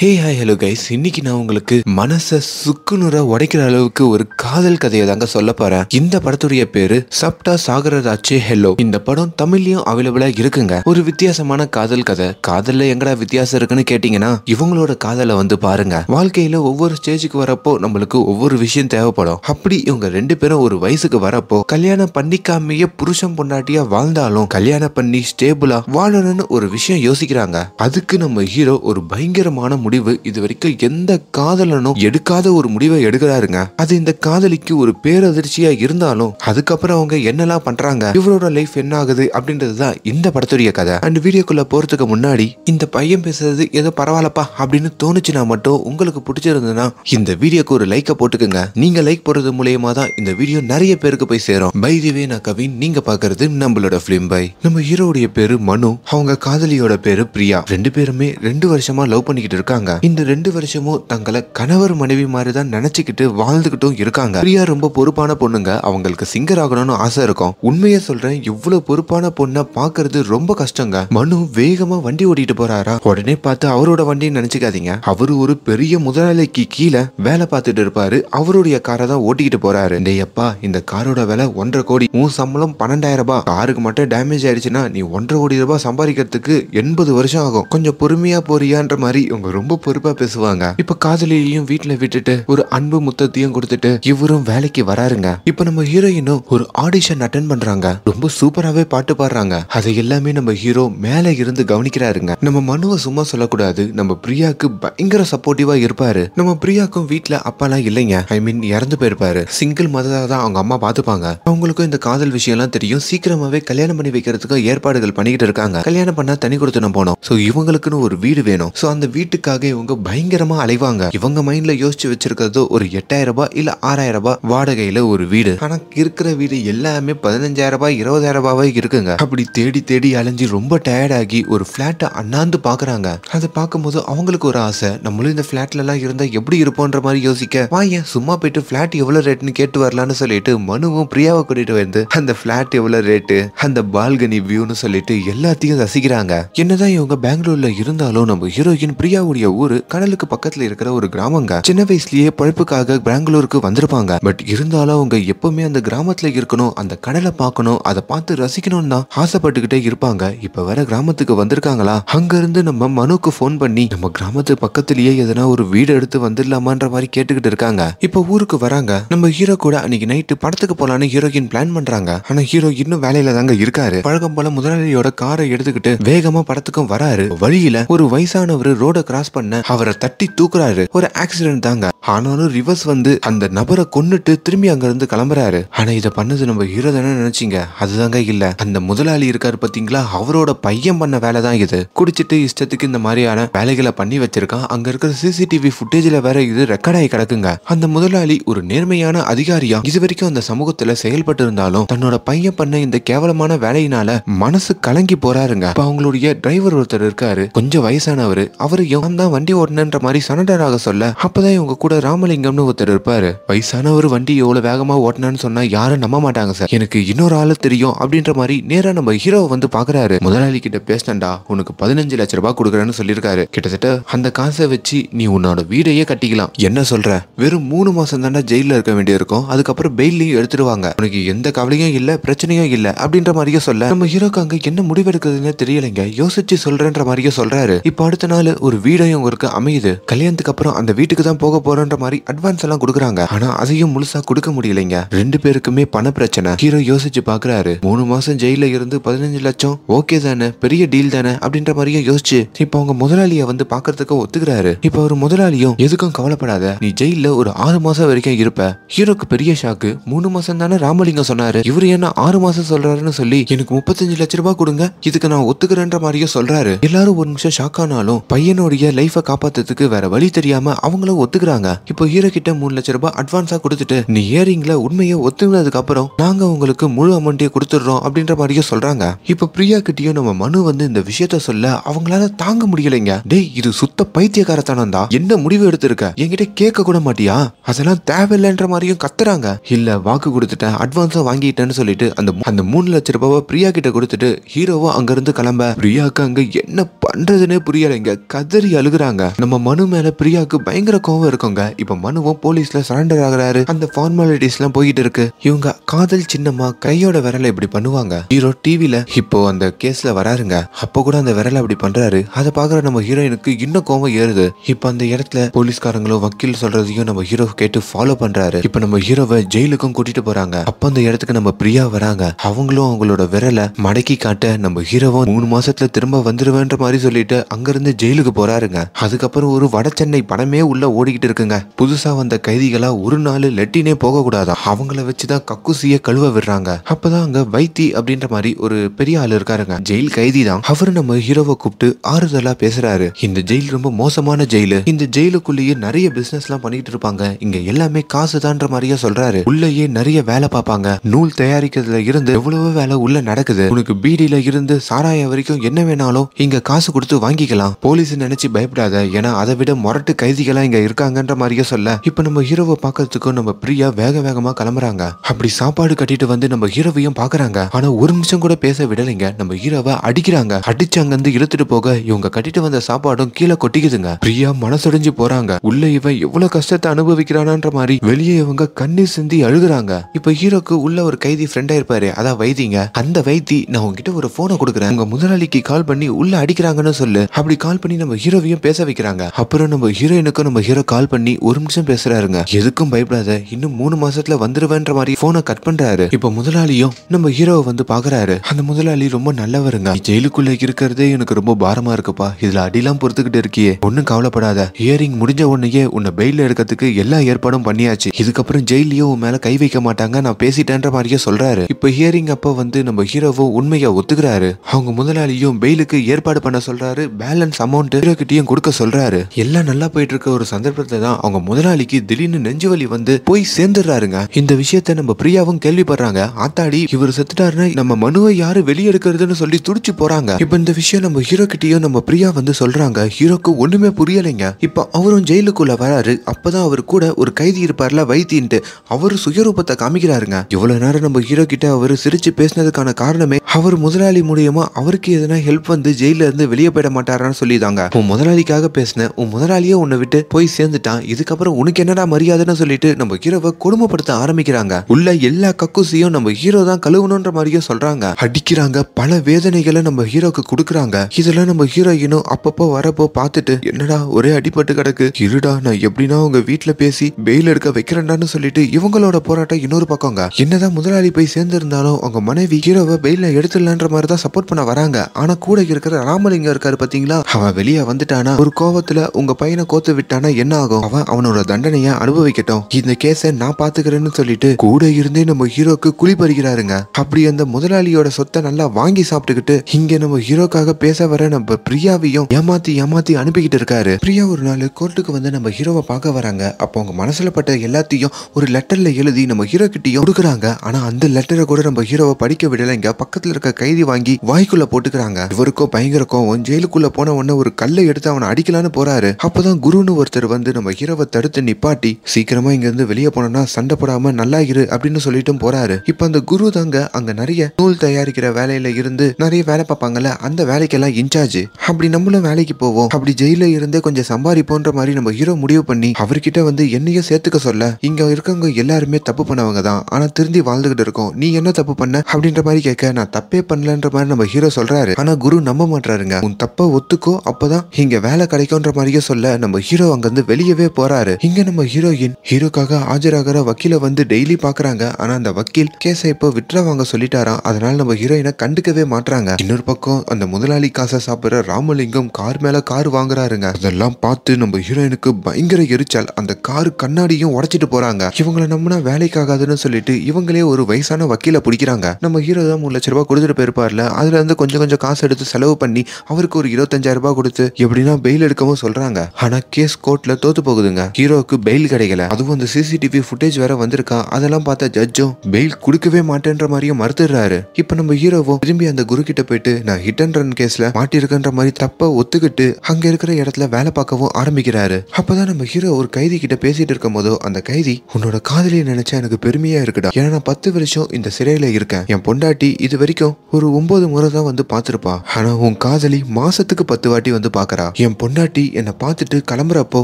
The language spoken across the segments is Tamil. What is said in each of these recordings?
ஹே ஹாய் ஹலோ கைஸ் இன்னைக்கு நான் உங்களுக்கு மனசை சுக்குநூற உடைக்கிற அளவுக்கு ஒரு காதல் கதையை தாங்க சொல்ல போறேன் இந்த படத்துடைய பேரு சப்டா சாகரதாச்சே ஹெலோ இந்த படம் தமிழ்லயும் அவைலபிளா இருக்குங்க ஒரு வித்தியாசமான காதல் கதை காதல்ல எங்கடா வித்தியாசம் இருக்குன்னு கேட்டீங்கன்னா இவங்களோட காதலை வந்து பாருங்க வாழ்க்கையில ஒவ்வொரு ஸ்டேஜுக்கு வரப்போ நம்மளுக்கு ஒவ்வொரு விஷயம் தேவைப்படும் அப்படி இவங்க ரெண்டு பேரும் ஒரு வயசுக்கு வரப்போ கல்யாணம் பண்ணிக்காமையே புருஷன் பொண்டாட்டியா வாழ்ந்தாலும் கல்யாணம் பண்ணி ஸ்டேபிளா வாழணும்னு ஒரு விஷயம் யோசிக்கிறாங்க அதுக்கு நம்ம ஹீரோ ஒரு பயங்கரமான முடிவு இது வரைக்கும் எந்த காதலனும் எடுக்காத ஒரு முடிவை எடுக்கிறாருங்க அது இந்த காதலிக்கு ஒரு பேரதிர்ச்சியா இருந்தாலும் அதுக்கப்புறம் அவங்க என்னெல்லாம் பண்றாங்க இவரோட லைஃப் என்ன ஆகுது அப்படின்றது தான் இந்த படத்துடைய கதை அண்ட் வீடியோக்குள்ள போறதுக்கு முன்னாடி இந்த பையன் பேசுறது ஏதோ பரவாயில்லப்பா அப்படின்னு தோணுச்சுன்னா மட்டும் உங்களுக்கு பிடிச்சிருந்ததுன்னா இந்த வீடியோக்கு ஒரு லைக்கை போட்டுக்கோங்க நீங்க லைக் போடுறது மூலயமா தான் இந்த வீடியோ நிறைய பேருக்கு போய் சேரும் பை திவே நான் கவின் நீங்க பாக்குறது நம்மளோட பிலிம் பை நம்ம ஹீரோடைய பேரு மனு அவங்க காதலியோட பேரு பிரியா ரெண்டு பேருமே ரெண்டு வருஷமா லவ் பண்ணிக்கிட்டு இருக்காங்க இருக்காங்க இந்த ரெண்டு வருஷமும் தங்களை கணவர் மனைவி மாதிரி தான் நினைச்சுக்கிட்டு வாழ்ந்துகிட்டும் இருக்காங்க பிரியா ரொம்ப பொறுப்பான பொண்ணுங்க அவங்களுக்கு சிங்கர் ஆகணும்னு ஆசை இருக்கும் உண்மையை சொல்றேன் இவ்வளவு பொறுப்பான பொண்ணை பாக்குறது ரொம்ப கஷ்டங்க மனு வேகமா வண்டி ஓட்டிட்டு போறாரா உடனே பார்த்து அவரோட வண்டியை நினைச்சுக்காதீங்க அவரு ஒரு பெரிய முதலாளிக்கு கீழே வேலை பார்த்துட்டு இருப்பாரு அவருடைய காரை தான் ஓட்டிக்கிட்டு போறாரு டேயப்பா இந்த காரோட விலை ஒன்றரை கோடி உன் சம்பளம் பன்னெண்டாயிரம் ரூபாய் காருக்கு மட்டும் டேமேஜ் ஆயிடுச்சுன்னா நீ ஒன்றரை கோடி ரூபாய் சம்பாதிக்கிறதுக்கு எண்பது வருஷம் ஆகும் கொஞ்சம் பொறுமையா போறியான்ற மாதிரி இவங்க ரொம்ப ரொம்ப பொறுப்பா பேசுவாங்க இப்ப காதலியையும் வீட்டுல விட்டுட்டு ஒரு அன்பு முத்தத்தையும் கொடுத்துட்டு இவரும் வேலைக்கு வராருங்க இப்ப நம்ம ஹீரோயினும் ஒரு ஆடிஷன் அட்டன் பண்றாங்க ரொம்ப சூப்பராவே பாட்டு பாடுறாங்க அதை எல்லாமே நம்ம ஹீரோ மேல இருந்து கவனிக்கிறாருங்க நம்ம மனுவை சும்மா சொல்லக்கூடாது நம்ம பிரியாக்கு பயங்கர சப்போர்ட்டிவா இருப்பாரு நம்ம பிரியாக்கும் வீட்டுல அப்பாலாம் இல்லைங்க ஐ மீன் இறந்து போயிருப்பாரு சிங்கிள் மதர் தான் அவங்க அம்மா பாத்துப்பாங்க அவங்களுக்கும் இந்த காதல் விஷயம் எல்லாம் தெரியும் சீக்கிரமாவே கல்யாணம் பண்ணி வைக்கிறதுக்கு ஏற்பாடுகள் பண்ணிக்கிட்டு இருக்காங்க கல்யாணம் பண்ணா தனி கொடுத்து போனோம் சோ இவங்களுக்குன்னு ஒரு வீடு வேணும் சோ அந்த வீட்டுக்காக இதுக்காக இவங்க பயங்கரமா அலைவாங்க இவங்க மைண்ட்ல யோசிச்சு வச்சிருக்கிறது ஒரு எட்டாயிரம் ரூபாய் இல்ல ஆறாயிரம் ரூபாய் வாடகையில ஒரு வீடு ஆனா இருக்கிற வீடு எல்லாமே பதினஞ்சாயிரம் ரூபாய் இருபதாயிரம் ரூபாய் இருக்குங்க அப்படி தேடி தேடி அலைஞ்சு ரொம்ப டயர்டாகி ஒரு பிளாட்டை அண்ணாந்து பாக்குறாங்க அதை பார்க்கும்போது அவங்களுக்கு ஒரு ஆசை நம்மளும் இந்த பிளாட்ல எல்லாம் இருந்தா எப்படி இருப்போன்ற மாதிரி யோசிக்க வாங்க சும்மா போயிட்டு பிளாட் எவ்வளவு ரேட்னு கேட்டு வரலாம்னு சொல்லிட்டு மனுவும் பிரியாவை கூட்டிட்டு வந்து அந்த பிளாட் எவ்வளவு ரேட்டு அந்த பால்கனி வியூன்னு சொல்லிட்டு எல்லாத்தையும் ரசிக்கிறாங்க என்னதான் இவங்க பெங்களூர்ல இருந்தாலும் நம்ம ஹீரோயின் பிரியாவுடைய இருக்கக்கூடிய ஊர் கடலுக்கு பக்கத்துல இருக்கிற ஒரு கிராமங்க சின்ன வயசுலயே பழப்புக்காக பெங்களூருக்கு வந்திருப்பாங்க பட் இருந்தாலும் அவங்க எப்பவுமே அந்த கிராமத்துல இருக்கணும் அந்த கடலை பார்க்கணும் அதை பார்த்து ரசிக்கணும்னு தான் ஆசைப்பட்டுக்கிட்டே இருப்பாங்க இப்ப வேற கிராமத்துக்கு வந்திருக்காங்களா அங்க இருந்து நம்ம மனுக்கு போன் பண்ணி நம்ம கிராமத்து பக்கத்திலேயே எதனா ஒரு வீடு எடுத்து வந்துடலாமான்ற மாதிரி கேட்டுக்கிட்டு இருக்காங்க இப்ப ஊருக்கு வராங்க நம்ம ஹீரோ கூட அன்னைக்கு நைட்டு படத்துக்கு போலான்னு ஹீரோயின் பிளான் பண்றாங்க ஆனா ஹீரோ இன்னும் வேலையில தாங்க இருக்காரு பழக்கம் போல முதலாளியோட காரை எடுத்துக்கிட்டு வேகமா படத்துக்கும் வராரு வழியில ஒரு வயசானவர் ரோட கிராஸ் பண்ண அவரை தட்டி தூக்குறாரு ஒரு ஆக்சிடென்ட் தாங்க ஆனாலும் ரிவர்ஸ் வந்து அந்த நபரை கொன்னுட்டு திரும்பி அங்க இருந்து கிளம்புறாரு ஆனா இதை பண்ணது நம்ம ஹீரோ தானே நினைச்சீங்க அதுதாங்க இல்ல அந்த முதலாளி இருக்காரு பாத்தீங்களா அவரோட பையன் பண்ண வேலை தான் இது குடிச்சிட்டு இஷ்டத்துக்கு இந்த மாதிரியான வேலைகளை பண்ணி வச்சிருக்கான் அங்க இருக்கிற சிசிடிவி ஃபுட்டேஜ்ல வேற இது ரெக்கார்ட் ஆகி கிடக்குங்க அந்த முதலாளி ஒரு நேர்மையான அதிகாரியா இது வரைக்கும் அந்த சமூகத்துல செயல்பட்டு இருந்தாலும் தன்னோட பையன் பண்ண இந்த கேவலமான வேலையினால மனசு கலங்கி போறாருங்க அவங்களுடைய டிரைவர் ஒருத்தர் இருக்காரு கொஞ்சம் வயசானவரு அவரு எவன் தான் வண்டி ஓட்டணுன்ற மாதிரி சனடர் ஆக சொல்ல அப்பதான் இவங்க கூட ராமலிங்கம்னு ஒருத்தர் இருப்பாரு வயசானவர் வண்டி எவ்வளவு வேகமா ஓட்டினான்னு சொன்னா யாரும் நம்ப மாட்டாங்க சார் எனக்கு இன்னொரு ஆளு தெரியும் அப்படின்ற மாதிரி நேரா நம்ம ஹீரோ வந்து பாக்குறாரு முதலாளி கிட்ட பேசினண்டா உனக்கு பதினஞ்சு லட்சம் ரூபாய் கொடுக்குறேன்னு சொல்லியிருக்காரு கிட்டத்தட்ட அந்த காசை வச்சு நீ உன்னோட வீடையே கட்டிக்கலாம் என்ன சொல்ற வெறும் மூணு மாசம் தானே ஜெயில இருக்க வேண்டியிருக்கும் அதுக்கப்புறம் பெயிலையும் எடுத்துருவாங்க உனக்கு எந்த கவலையும் இல்ல பிரச்சனையும் இல்ல அப்படின்ற மாதிரியே சொல்ல நம்ம ஹீரோக்கு அங்க என்ன முடிவெடுக்கிறதுன்னு தெரியலைங்க யோசிச்சு சொல்றேன்ற மாதிரியே சொல்றாரு இப்ப அடுத்த நாள் ஒரு வீடை வீடும் இவங்களுக்கு அமையுது கல்யாணத்துக்கு அப்புறம் அந்த வீட்டுக்கு தான் போக போறோன்ற மாதிரி அட்வான்ஸ் எல்லாம் கொடுக்குறாங்க ஆனா அதையும் முழுசா கொடுக்க முடியலைங்க ரெண்டு பேருக்குமே பண பிரச்சனை ஹீரோ யோசிச்சு பாக்குறாரு மூணு மாசம் ஜெயில இருந்து பதினஞ்சு லட்சம் ஓகே தானே பெரிய டீல் தானே அப்படின்ற மாதிரியும் யோசிச்சு இப்ப அவங்க முதலாளிய வந்து பாக்குறதுக்கு ஒத்துக்கிறாரு இப்ப ஒரு முதலாளியும் எதுக்கும் கவலைப்படாத நீ ஜெயில ஒரு ஆறு மாசம் வரைக்கும் இருப்ப ஹீரோக்கு பெரிய ஷாக்கு மூணு மாசம் தானே ராமலிங்கம் சொன்னாரு இவர் என்ன ஆறு மாசம் சொல்றாருன்னு சொல்லி எனக்கு முப்பத்தஞ்சு லட்ச ரூபாய் கொடுங்க இதுக்கு நான் ஒத்துக்கிறேன்ற மாதிரியும் சொல்றாரு எல்லாரும் ஒரு நிமிஷம் ஷாக் ஆனாலும் பையனுடைய லைஃபை காப்பாத்துறதுக்கு வேற வழி தெரியாம அவங்களும் ஒத்துக்கிறாங்க இப்போ ஹீரோ கிட்ட மூணு லட்ச ரூபாய் அட்வான்ஸா கொடுத்துட்டு நீ ஹியரிங்ல உண்மையை ஒத்துக்கினதுக்கு அப்புறம் நாங்க உங்களுக்கு முழு அமௌண்ட்டையும் கொடுத்துடுறோம் அப்படின்ற மாதிரியும் சொல்றாங்க இப்போ பிரியா கிட்டயும் நம்ம மனு வந்து இந்த விஷயத்த சொல்ல அவங்களால தாங்க முடியலைங்க டேய் இது சுத்த பைத்தியக்காரத்தனம் தான் என்ன முடிவு எடுத்திருக்க என்கிட்ட கேட்க கூட மாட்டியா அதெல்லாம் தேவையில்லைன்ற மாதிரியும் கத்துறாங்க இல்ல வாக்கு கொடுத்துட்டேன் அட்வான்ஸா வாங்கிட்டேன்னு சொல்லிட்டு அந்த அந்த மூணு லட்ச ரூபாவை பிரியா கிட்ட கொடுத்துட்டு ஹீரோவும் அங்கிருந்து கிளம்ப பிரியாக்கு அங்க என்ன பண்றதுன்னே புரியலைங்க கதறி அழுகுறாங்க நம்ம மனு மேல பிரியாவுக்கு பயங்கர கோவம் இருக்குங்க இப்ப மனுவும் போலீஸ்ல சரண்டர் ஆகுறாரு அந்த ஃபார்மாலிட்டிஸ் எல்லாம் போய்கிட்டு இருக்கு இவங்க காதல் சின்னமா கையோட விரலை இப்படி பண்ணுவாங்க ஹீரோ டிவில இப்போ அந்த கேஸ்ல வராருங்க அப்போ கூட அந்த விரலை அப்படி பண்றாரு அதை பாக்குற நம்ம ஹீரோயினுக்கு இன்னும் கோவம் ஏறுது இப்ப அந்த இடத்துல போலீஸ்காரங்களும் வக்கீல் சொல்றதையும் நம்ம ஹீரோ கேட்டு ஃபாலோ பண்றாரு இப்ப நம்ம ஹீரோவை ஜெயிலுக்கும் கூட்டிட்டு போறாங்க அப்ப அந்த இடத்துக்கு நம்ம பிரியா வராங்க அவங்களும் அவங்களோட விரலை மடக்கி காட்ட நம்ம ஹீரோவும் மூணு மாசத்துல திரும்ப வந்துருவேன்ற மாதிரி சொல்லிட்டு அங்க இருந்து ஜெயிலுக்கு போறாருங்க இருக்குங்க அதுக்கப்புறம் ஒரு வட சென்னை பணமே உள்ள ஓடிக்கிட்டு இருக்குங்க புதுசா வந்த கைதிகளா ஒரு நாள் லெட்டினே போக கூடாதா அவங்கள வச்சுதான் கக்குசிய கழுவ விடுறாங்க அப்பதான் அங்க வைத்தி அப்படின்ற மாதிரி ஒரு பெரிய ஆள் இருக்காருங்க ஜெயில் கைதி தான் அவரு நம்ம ஹீரோவை கூப்பிட்டு ஆறுதலா பேசுறாரு இந்த ஜெயில் ரொம்ப மோசமான ஜெயிலு இந்த ஜெயிலுக்குள்ளேயே நிறைய பிசினஸ் எல்லாம் பண்ணிட்டு இருப்பாங்க இங்க எல்லாமே காசு தான்ற மாதிரியே சொல்றாரு உள்ளயே நிறைய வேலை பார்ப்பாங்க நூல் தயாரிக்கிறதுல இருந்து எவ்வளவு வேலை உள்ள நடக்குது உனக்கு பீடியில இருந்து சாராய வரைக்கும் என்ன வேணாலும் இங்க காசு கொடுத்து வாங்கிக்கலாம் போலீஸ் நினைச்சு பய பயப்படாத ஏன்னா அதை விட மொரட்டு கைதிகளாக இங்க இருக்காங்கன்ற மாதிரியே சொல்ல இப்ப நம்ம ஹீரோவை பார்க்கறதுக்கும் நம்ம பிரியா வேக வேகமா கிளம்புறாங்க அப்படி சாப்பாடு கட்டிட்டு வந்து நம்ம ஹீரோவையும் பாக்குறாங்க ஆனா ஒரு நிமிஷம் கூட பேச விடலைங்க நம்ம ஹீரோவை அடிக்கிறாங்க அடிச்சு இருந்து இழுத்துட்டு போக இவங்க கட்டிட்டு வந்த சாப்பாடும் கீழே கொட்டிக்குதுங்க பிரியா மனசடைஞ்சு போறாங்க உள்ள இவன் எவ்வளவு கஷ்டத்தை அனுபவிக்கிறானான்ற மாதிரி வெளியே இவங்க கண்ணீர் சிந்தி அழுகுறாங்க இப்ப ஹீரோக்கு உள்ள ஒரு கைதி ஃப்ரெண்டா இருப்பாரு அதான் வைத்திங்க அந்த வைத்தி நான் உங்ககிட்ட ஒரு போனை கொடுக்குறேன் உங்க முதலாளிக்கு கால் பண்ணி உள்ள அடிக்கிறாங்கன்னு சொல்லு அப்படி கால் பண்ணி நம்ம ஹீரோவையும் எல்லாரையும் பேச வைக்கிறாங்க அப்புறம் நம்ம ஹீரோயினுக்கு நம்ம ஹீரோ கால் பண்ணி ஒரு நிமிஷம் பேசுறாருங்க எதுக்கும் பயப்படாத இன்னும் மூணு மாசத்துல வந்துருவேன்ற மாதிரி போனை கட் பண்றாரு இப்ப முதலாளியும் நம்ம ஹீரோவை வந்து பாக்குறாரு அந்த முதலாளி ரொம்ப நல்லவருங்க ஜெயிலுக்குள்ள இருக்கிறதே எனக்கு ரொம்ப பாரமா இருக்குப்பா இதுல அடிலாம் பொறுத்துக்கிட்டு இருக்கியே ஒன்னும் கவலைப்படாத ஹியரிங் முடிஞ்ச உடனேயே உன்னை பெயில எடுக்கிறதுக்கு எல்லா ஏற்பாடும் பண்ணியாச்சு இதுக்கப்புறம் ஜெயிலையும் உன் மேல கை வைக்க மாட்டாங்க நான் பேசிட்டேன்ற மாதிரியே சொல்றாரு இப்ப ஹியரிங் அப்ப வந்து நம்ம ஹீரோவும் உண்மையா ஒத்துக்கிறாரு அவங்க முதலாளியும் பெயிலுக்கு ஏற்பாடு பண்ண சொல்றாரு பேலன்ஸ் அமௌண்ட் ஹீரோ கிட்டயும் விஷயம் கொடுக்க சொல்றாரு எல்லாம் நல்லா போயிட்டு இருக்க ஒரு சந்தர்ப்பத்தை தான் அவங்க முதலாளிக்கு திடீர்னு நெஞ்சு வலி வந்து போய் சேர்ந்துடுறாருங்க இந்த விஷயத்த நம்ம பிரியாவும் கேள்விப்படுறாங்க ஆத்தாடி இவர் செத்துட்டாருன்னா நம்ம மனுவை யாரு வெளியெடுக்கிறதுன்னு சொல்லி துடிச்சு போறாங்க இப்ப இந்த விஷயம் நம்ம ஹீரோ கிட்டயும் நம்ம பிரியா வந்து சொல்றாங்க ஹீரோக்கு ஒண்ணுமே புரியலைங்க இப்ப அவரும் ஜெயிலுக்குள்ள வராரு அப்பதான் அவர் கூட ஒரு கைதி இருப்பார்ல வைத்தின்ட்டு அவர் சுயரூபத்தை காமிக்கிறாருங்க இவ்வளவு நேரம் நம்ம ஹீரோ கிட்ட அவர் சிரிச்சு பேசினதுக்கான காரணமே அவர் முதலாளி மூலியமா அவருக்கு எதனா ஹெல்ப் வந்து ஜெயில இருந்து வெளியே போயிட மாட்டாரான்னு சொல்லிதாங்க முதலாளி நிம்மதிக்காக பேசின உன் முதலாளியே உன்னை விட்டு போய் சேர்ந்துட்டான் இதுக்கப்புறம் உனக்கு என்னடா மரியாதைன்னு சொல்லிட்டு நம்ம ஹீரோவை கொடுமைப்படுத்த ஆரம்பிக்கிறாங்க உள்ள எல்லா கக்குசியும் நம்ம ஹீரோ தான் கழுவணுன்ற மாதிரியும் சொல்றாங்க அடிக்கிறாங்க பல வேதனைகளை நம்ம ஹீரோக்கு கொடுக்குறாங்க இதெல்லாம் நம்ம ஹீரோயினும் அப்பப்போ வரப்போ பார்த்துட்டு என்னடா ஒரே அடிபட்டு கிடக்கு இருடா நான் எப்படின்னா உங்க வீட்டுல பேசி பெயில் எடுக்க வைக்கிறேன்டான்னு சொல்லிட்டு இவங்களோட போராட்டம் இன்னொரு பக்கங்க என்னதான் முதலாளி போய் சேர்ந்திருந்தாலும் அவங்க மனைவி ஹீரோவை பெயில எடுத்துடலான்ற மாதிரி தான் சப்போர்ட் பண்ண வராங்க ஆனா கூட இருக்கிற ராமலிங்கம் இருக்காரு பாத்தீங்களா அவன் வெளியே வந்துட்டான் விட்டானா ஒரு கோவத்துல உங்க பையனை கோத்து விட்டானா என்ன ஆகும் அவன் அவனோட தண்டனைய அனுபவிக்கட்டும் இந்த கேஸ நான் பாத்துக்கிறேன்னு சொல்லிட்டு கூட இருந்தே நம்ம ஹீரோக்கு குழி பறிக்கிறாருங்க அப்படி அந்த முதலாளியோட சொத்தை நல்லா வாங்கி சாப்பிட்டுக்கிட்டு இங்க நம்ம ஹீரோக்காக பேச வர நம்ம பிரியாவையும் ஏமாத்தி ஏமாத்தி அனுப்பிக்கிட்டு இருக்காரு பிரியா ஒரு நாள் கோர்ட்டுக்கு வந்து நம்ம ஹீரோவை பார்க்க வராங்க அப்போ அவங்க மனசுல பட்ட எல்லாத்தையும் ஒரு லெட்டர்ல எழுதி நம்ம ஹீரோ கிட்டயும் கொடுக்குறாங்க ஆனா அந்த லெட்டரை கூட நம்ம ஹீரோவை படிக்க இங்க பக்கத்துல இருக்க கைதி வாங்கி வாய்க்குள்ள போட்டுக்கிறாங்க இவருக்கும் பயங்கரக்கும் ஜெயிலுக்குள்ள போன உடனே ஒரு கல்லை எடுத்து எடுத்து அவனை அடிக்கலான்னு போறாரு அப்பதான் குருன்னு ஒருத்தர் வந்து நம்ம ஹீரோவை தடுத்து நிப்பாட்டி சீக்கிரமா இங்க இருந்து வெளியே போனோம்னா சண்டை போடாம நல்லா இரு அப்படின்னு சொல்லிட்டும் போறாரு இப்ப அந்த குரு தாங்க அங்க நிறைய நூல் தயாரிக்கிற வேலையில இருந்து நிறைய வேலை பார்ப்பாங்கல்ல அந்த வேலைக்கெல்லாம் இன்சார்ஜ் அப்படி நம்மளும் வேலைக்கு போவோம் அப்படி ஜெயில இருந்தே கொஞ்சம் சம்பாதிப்போன்ற மாதிரி நம்ம ஹீரோ முடிவு பண்ணி அவர்கிட்ட வந்து என்னையும் சேர்த்துக்க சொல்ல இங்க இருக்கவங்க எல்லாருமே தப்பு பண்ணவங்க தான் ஆனா திருந்தி வாழ்ந்துகிட்டு இருக்கோம் நீ என்ன தப்பு பண்ண அப்படின்ற மாதிரி கேட்க நான் தப்பே பண்ணலன்ற மாதிரி நம்ம ஹீரோ சொல்றாரு ஆனா குரு நம்ப மாட்டாருங்க உன் தப்ப ஒத்துக்கோ அப்பதான் இங்க இங்க வேலை கிடைக்கும்ன்ற மாதிரியே சொல்ல நம்ம ஹீரோ அங்கிருந்து வெளியவே போறாரு இங்க நம்ம ஹீரோயின் ஹீரோக்காக ஆஜராகிற வக்கீல வந்து டெய்லி பாக்குறாங்க ஆனா அந்த வக்கீல் கேச இப்போ விட்ரா வாங்க சொல்லிட்டாராம் அதனால நம்ம ஹீரோயினை கண்டுக்கவே மாட்டாங்க இன்னொரு பக்கம் அந்த முதலாளி காசை சாப்பிடுற ராமலிங்கம் கார் மேல கார் வாங்குறாருங்க அதெல்லாம் பார்த்து நம்ம ஹீரோயினுக்கு பயங்கர எரிச்சல் அந்த கார் கண்ணாடியும் உடைச்சிட்டு போறாங்க இவங்களை நம்மனா வேலைக்காகாதுன்னு சொல்லிட்டு இவங்களே ஒரு வயசான வக்கீல பிடிக்கிறாங்க நம்ம ஹீரோ தான் மூணு லட்ச ரூபாய் கொடுத்துட்டு போயிருப்பார்ல அதுல இருந்து கொஞ்சம் கொஞ்சம் காசு எடுத்து செலவு பண்ணி அவருக்கு ஒரு இருபத்தஞ்சாயிரம் ரூபாய் கொடுத்து எப்படி அப்படின்னா பெயில் எடுக்கவும் சொல்றாங்க ஆனா கேஸ் கோர்ட்ல தோத்து போகுதுங்க ஹீரோவுக்கு பெயில் கிடைக்கல அதுவும் அந்த சிசிடிவி ஃபுட்டேஜ் வேற வந்திருக்கா அதெல்லாம் பார்த்த ஜட்ஜும் பெயில் கொடுக்கவே மாட்டேன்ற மாதிரியும் மறுத்துடுறாரு இப்ப நம்ம ஹீரோவும் திரும்பி அந்த குரு கிட்ட போயிட்டு நான் ஹிட் அண்ட் ரன் கேஸ்ல மாட்டிருக்கன்ற மாதிரி தப்ப ஒத்துக்கிட்டு அங்க இருக்கிற இடத்துல வேலை பார்க்கவும் ஆரம்பிக்கிறாரு அப்பதான் நம்ம ஹீரோ ஒரு கைதி கிட்ட பேசிட்டு இருக்கும் போதோ அந்த கைதி உன்னோட காதலியை நினைச்சா எனக்கு பெருமையா இருக்குடா ஏன்னா நான் பத்து வருஷம் இந்த சிறையில இருக்கேன் என் பொண்டாட்டி இது வரைக்கும் ஒரு ஒன்பது முறை தான் வந்து பார்த்துருப்பா ஆனா உன் காதலி மாசத்துக்கு பத்து வாட்டி வந்து பாக்குறா என் பொண்டாட்டி என்னை பார்த்துட்டு கிளம்புறப்போ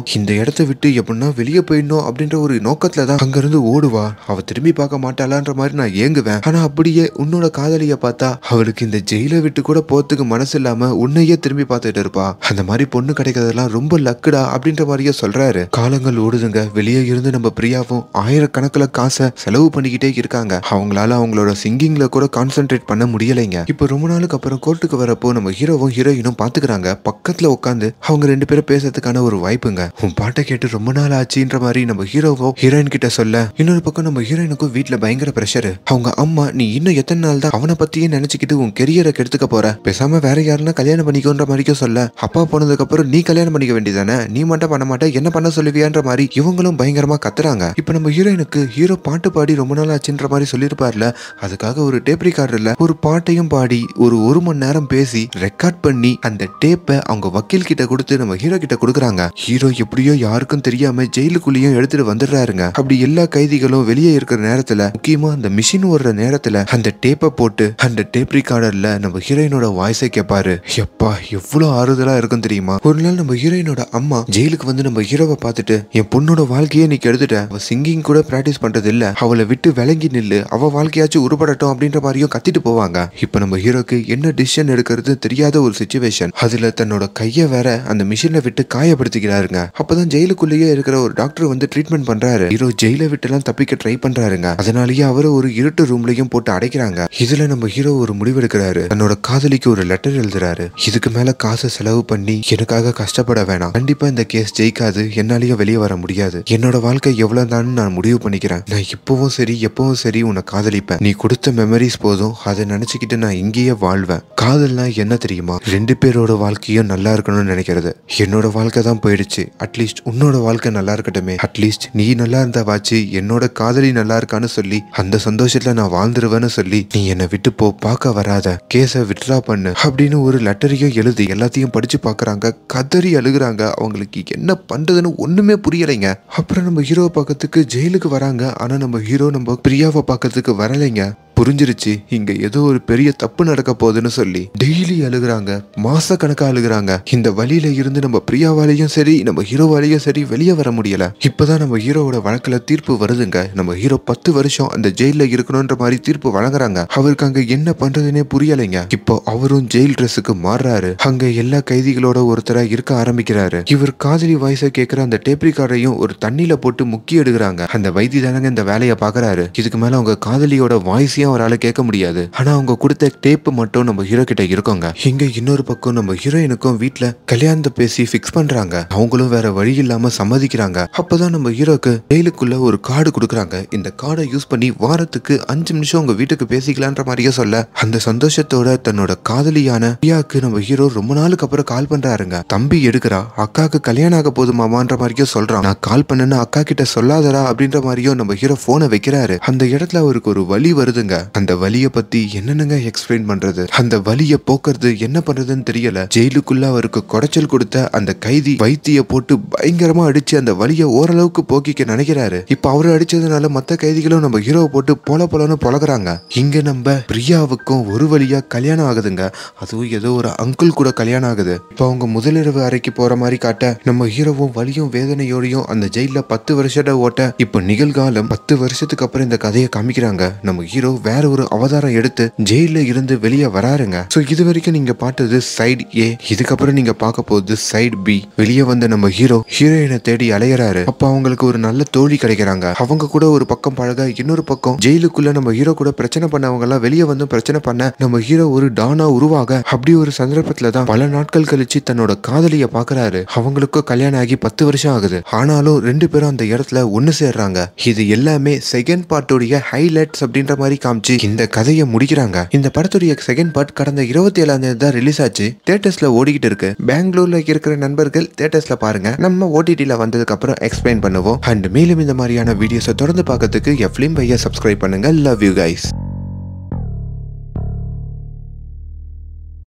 இந்த இடத்த விட்டு எப்படின்னா வெளியே போயிடணும் அப்படின்ற ஒரு நோக்கத்துல தான் அங்கிருந்து ஓடுவா அவ திரும்பி பார்க்க மாட்டாளான்ற மாதிரி நான் ஏங்குவேன் ஆனா அப்படியே உன்னோட காதலிய பார்த்தா அவளுக்கு இந்த ஜெயில விட்டு கூட போறதுக்கு மனசு இல்லாம உன்னையே திரும்பி பார்த்துட்டு இருப்பா அந்த மாதிரி பொண்ணு கிடைக்கிறதெல்லாம் ரொம்ப லக்குடா அப்படின்ற மாதிரியே சொல்றாரு காலங்கள் ஓடுதுங்க வெளியே இருந்து நம்ம பிரியாவும் ஆயிரக்கணக்கில் காசை செலவு பண்ணிக்கிட்டே இருக்காங்க அவங்களால அவங்களோட சிங்கிங்ல கூட கான்சென்ட்ரேட் பண்ண முடியலைங்க இப்போ ரொம்ப நாளுக்கு அப்புறம் கோர்ட்டுக்கு வரப்போ நம்ம ஹீரோவும் ஹீரோயினும் பாத்துக்கிறாங்க பக்கத்துல உட்காந்து வந்து அவங்க ரெண்டு பேரும் பேசுறதுக்கான ஒரு வாய்ப்புங்க உன் பாட்டை கேட்டு ரொம்ப நாள் ஆச்சுன்ற மாதிரி நம்ம ஹீரோவோ ஹீரோயின் கிட்ட சொல்ல இன்னொரு பக்கம் நம்ம ஹீரோயினுக்கும் வீட்டுல பயங்கர பிரஷர் அவங்க அம்மா நீ இன்னும் எத்தனை நாள் தான் அவனை பத்தியே நினைச்சுக்கிட்டு உன் கெரியரை கெடுத்துக்க போற பேசாம வேற யாருன்னா கல்யாணம் பண்ணிக்கோன்ற மாதிரிக்கும் சொல்ல அப்பா போனதுக்கு அப்புறம் நீ கல்யாணம் பண்ணிக்க வேண்டியதானே நீ மட்டும் பண்ண மாட்டேன் என்ன பண்ண சொல்லுவியான்ற மாதிரி இவங்களும் பயங்கரமா கத்துறாங்க இப்ப நம்ம ஹீரோயினுக்கு ஹீரோ பாட்டு பாடி ரொம்ப நாள் ஆச்சுன்ற மாதிரி சொல்லியிருப்பாருல அதுக்காக ஒரு டேப் ரெக்கார்டர்ல ஒரு பாட்டையும் பாடி ஒரு ஒரு மணி நேரம் பேசி ரெக்கார்ட் பண்ணி அந்த டேப்பை அவங்க வக்கீல் கிட்ட கொடுத்து நம்ம ஹீரோ கிட்ட கொடுக்குறாங்க ஹீரோ எப்படியோ யாருக்கும் தெரியாம ஜெயிலுக்குள்ளேயும் எடுத்துட்டு வந்துடுறாருங்க அப்படி எல்லா கைதிகளும் வெளியே இருக்கிற நேரத்துல முக்கியமா அந்த மிஷின் ஓடுற நேரத்துல அந்த டேப்பை போட்டு அந்த டேப் ரிகார்டர்ல நம்ம ஹீரோயினோட வாய்ஸை கேட்பாரு எப்பா எவ்வளவு ஆறுதலா இருக்கும் தெரியுமா ஒரு நாள் நம்ம ஹீரோயினோட அம்மா ஜெயிலுக்கு வந்து நம்ம ஹீரோவை பார்த்துட்டு என் பொண்ணோட வாழ்க்கையே நீ கெடுத்துட்ட அவ சிங்கிங் கூட பிராக்டிஸ் பண்றது இல்ல அவளை விட்டு விளங்கி நில்லு அவ வாழ்க்கையாச்சும் உருப்படட்டும் அப்படின்ற மாதிரியும் கத்திட்டு போவாங்க இப்ப நம்ம ஹீரோக்கு என்ன டிசிஷன் எடுக்கிறது தெரியாத ஒரு சுச்சுவேஷன் அதுல தன்னோட கையை டேரக்டரை அந்த மிஷினில் விட்டு காயப்படுத்திக்கிறாருங்க அப்பதான் ஜெயிலுக்குள்ளேயே இருக்கிற ஒரு டாக்டர் வந்து ட்ரீட்மெண்ட் பண்றாரு ஹீரோ ஜெயில விட்டுலாம் தப்பிக்க ட்ரை பண்றாருங்க அதனாலேயே அவரை ஒரு இருட்டு ரூம்லயும் போட்டு அடைக்கிறாங்க இதுல நம்ம ஹீரோ ஒரு முடிவெடுக்கிறாரு தன்னோட காதலிக்கு ஒரு லெட்டர் எழுதுறாரு இதுக்கு மேல காசு செலவு பண்ணி எனக்காக கஷ்டப்பட வேணாம் கண்டிப்பா இந்த கேஸ் ஜெயிக்காது என்னாலேயே வெளியே வர முடியாது என்னோட வாழ்க்கை எவ்வளவுதான் நான் முடிவு பண்ணிக்கிறேன் நான் இப்பவும் சரி எப்பவும் சரி உன்னை காதலிப்பேன் நீ கொடுத்த மெமரிஸ் போதும் அதை நினைச்சுக்கிட்டு நான் இங்கேயே வாழ்வேன் காதல்னா என்ன தெரியுமா ரெண்டு பேரோட வாழ்க்கையும் நல்லா இருக்கணும்னு நினைக்கிறது என்னோட வாழ்க்கை தான் போயிடுச்சு அட்லீஸ்ட் உன்னோட வாழ்க்கை நல்லா இருக்கட்டுமே அட்லீஸ்ட் நீ நல்லா இருந்தா வாச்சு என்னோட காதலி நல்லா இருக்கான்னு சொல்லி அந்த சந்தோஷத்துல நான் வாழ்ந்துருவேன்னு சொல்லி நீ என்னை விட்டு போ பார்க்க வராத கேஸை விட்ரா பண்ணு அப்படின்னு ஒரு லெட்டரையும் எழுதி எல்லாத்தையும் படிச்சு பாக்குறாங்க கதறி அழுகுறாங்க அவங்களுக்கு என்ன பண்றதுன்னு ஒண்ணுமே புரியலைங்க அப்புறம் நம்ம ஹீரோ பக்கத்துக்கு ஜெயிலுக்கு வராங்க ஆனா நம்ம ஹீரோ நம்ம பிரியாவை பார்க்கறதுக்கு வரலைங்க புரிஞ்சிருச்சு இங்க ஏதோ ஒரு பெரிய தப்பு நடக்க போகுதுன்னு சொல்லி டெய்லி அழுகுறாங்க மாச கணக்கா அழுகுறாங்க இந்த வழியில இருந்து நம்ம பிரியாவாலையும் சரி நம்ம ஹீரோவாலையும் சரி வெளியே வர முடியல இப்பதான் நம்ம ஹீரோவோட வழக்குல தீர்ப்பு வருதுங்க நம்ம ஹீரோ பத்து வருஷம் அந்த ஜெயில இருக்கணும்ன்ற மாதிரி தீர்ப்பு வழங்குறாங்க அவருக்கு அங்க என்ன பண்றதுன்னே புரியலைங்க இப்போ அவரும் ஜெயில் ட்ரெஸ்ஸுக்கு மாறுறாரு அங்க எல்லா கைதிகளோட ஒருத்தரா இருக்க ஆரம்பிக்கிறாரு இவர் காதலி வாய்ஸ கேக்குற அந்த டேப்ரி கார்டையும் ஒரு தண்ணியில போட்டு முக்கி எடுக்கிறாங்க அந்த வைத்தி தானங்க இந்த வேலையை பாக்குறாரு இதுக்கு மேல அவங்க காதலியோட வாய்ஸ் விஷயம் அவரால் கேட்க முடியாது ஆனால் அவங்க கொடுத்த டேப்பு மட்டும் நம்ம ஹீரோ கிட்ட இருக்கோங்க இங்கே இன்னொரு பக்கம் நம்ம ஹீரோயினுக்கும் வீட்டில் கல்யாணத்தை பேசி ஃபிக்ஸ் பண்ணுறாங்க அவங்களும் வேற வழி இல்லாமல் சம்மதிக்கிறாங்க அப்போதான் நம்ம ஹீரோக்கு ஜெயிலுக்குள்ள ஒரு கார்டு கொடுக்குறாங்க இந்த கார்டை யூஸ் பண்ணி வாரத்துக்கு அஞ்சு நிமிஷம் உங்க வீட்டுக்கு பேசிக்கலான்ற மாதிரியே சொல்ல அந்த சந்தோஷத்தோட தன்னோட காதலியான பியாக்கு நம்ம ஹீரோ ரொம்ப நாளுக்கு அப்புறம் கால் பண்றாருங்க தம்பி எடுக்கிறா அக்காக்கு கல்யாணம் ஆக போதுமாமான்ற மாதிரியும் சொல்றான் நான் கால் பண்ணேன்னு அக்கா கிட்ட சொல்லாதரா அப்படின்ற மாதிரியும் நம்ம ஹீரோ போனை வைக்கிறாரு அந்த இடத்துல அவருக்கு ஒரு வழி வருதுங்க பண்ணுங்க அந்த வலிய பத்தி என்னென்னங்க எக்ஸ்பிளைன் பண்றது அந்த வலிய போக்குறது என்ன பண்றதுன்னு தெரியல ஜெயிலுக்குள்ள அவருக்கு குடைச்சல் கொடுத்த அந்த கைதி வைத்திய போட்டு பயங்கரமா அடிச்சு அந்த வலிய ஓரளவுக்கு போக்கிக்க நினைக்கிறாரு இப்ப அவரு அடிச்சதுனால மத்த கைதிகளும் நம்ம ஹீரோவை போட்டு போல போலன்னு பொழகிறாங்க இங்க நம்ம பிரியாவுக்கும் ஒரு வழியா கல்யாணம் ஆகுதுங்க அதுவும் ஏதோ ஒரு அங்கிள் கூட கல்யாணம் ஆகுது இப்ப அவங்க முதலிரவு அறைக்கு போற மாதிரி காட்ட நம்ம ஹீரோவும் வலியும் வேதனையோடையும் அந்த ஜெயில பத்து வருஷத்தை ஓட்ட இப்ப நிகழ்காலம் பத்து வருஷத்துக்கு அப்புறம் இந்த கதையை காமிக்கிறாங்க நம்ம ஹீரோ வேற ஒரு அவதாரம் எடுத்து ஜெயில இருந்து வெளியே வராருங்க ஸோ இது வரைக்கும் நீங்க பார்த்தது சைடு ஏ இதுக்கப்புறம் நீங்க பார்க்க போகுது சைடு பி வெளியே வந்த நம்ம ஹீரோ ஹீரோயினை தேடி அலையறாரு அப்ப அவங்களுக்கு ஒரு நல்ல தோழி கிடைக்கிறாங்க அவங்க கூட ஒரு பக்கம் பழக இன்னொரு பக்கம் ஜெயிலுக்குள்ள நம்ம ஹீரோ கூட பிரச்சனை பண்ணவங்க எல்லாம் வெளியே வந்து பிரச்சனை பண்ண நம்ம ஹீரோ ஒரு டானா உருவாக அப்படி ஒரு சந்தர்ப்பத்துல தான் பல நாட்கள் கழிச்சு தன்னோட காதலிய பாக்குறாரு அவங்களுக்கும் கல்யாணம் ஆகி பத்து வருஷம் ஆகுது ஆனாலும் ரெண்டு பேரும் அந்த இடத்துல ஒன்னு சேர்றாங்க இது எல்லாமே செகண்ட் பார்ட்டோடைய ஹைலைட்ஸ் அப்படின்ற மாதிரி காமிச்சு இந்த கதையை முடிக்கிறாங்க இந்த படத்துடைய செகண்ட் பார்ட் கடந்த இருபத்தி ஏழாம் தேதி தான் ரிலீஸ் ஆச்சு தேட்டர்ஸ்ல ஓடிக்கிட்டு இருக்கு பெங்களூர்ல இருக்கிற நண்பர்கள் தேட்டர்ஸ்ல பாருங்க நம்ம ஓடிடியில வந்ததுக்கு அப்புறம் எக்ஸ்பிளைன் பண்ணுவோம் அண்ட் மேலும் இந்த மாதிரியான வீடியோஸை தொடர்ந்து பார்க்கறதுக்கு எஃப்லிம் பையன் சப்ஸ்கிரைப் பண்ணுங்க லவ் யூ கைஸ்